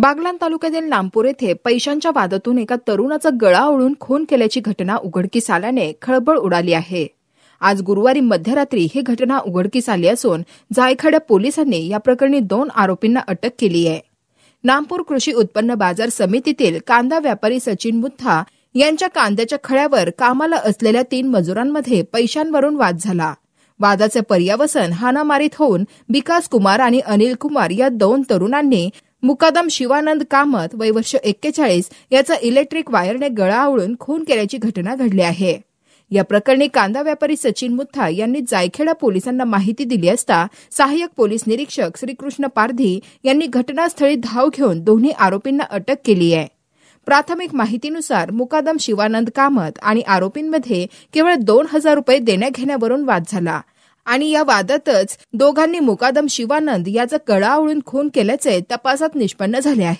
बागलान तालुक्यातील नामपूर येथे पैशांच्या वादातून एका तरुणाचा गळा ओळून खून केल्याची घटना उघडकीस आल्याने खळबळ उडाली आहे आज गुरुवारी मध्यरात्री ही घटना उघडकीस आली असून जायखड्या पोलिसांनी या प्रकरणी दोन आरोपींना अटक केली आहे नामपूर कृषी उत्पन्न बाजार समितीतील कांदा व्यापारी सचिन मुथा यांच्या कांद्याच्या खळ्यावर कामाला असलेल्या तीन मजुरांमध्ये पैशांवरून वाद झाला वादाचे पर्यावसन हानामारीत होऊन विकास कुमार आणि अनिल कुमार या दोन तरुणांनी मुकादम शिवानंद कामत वय वर्ष एक्केचाळीस याचा इलेक्ट्रिक वायरने गळा आवळून खून केल्याची घटना घडली आहे या प्रकरणी कांदा व्यापारी सचिन मुथा यांनी जायखेडा पोलिसांना माहिती दिली असता सहाय्यक पोलीस निरीक्षक श्रीकृष्ण पारधी यांनी घटनास्थळी धाव घेऊन दोन्ही आरोपींना अटक केली आहे प्राथमिक माहितीनुसार मुकादम शिवानंद कामत आणि आरोपींमध्ये केवळ दोन हजार रुपये देण्याघेण्यावरून वाद झाला आणि या वादातच दोघांनी मुकादम शिवानंद याचा कळावळून खून केल्याचे तपासात निष्पन्न झाले आहे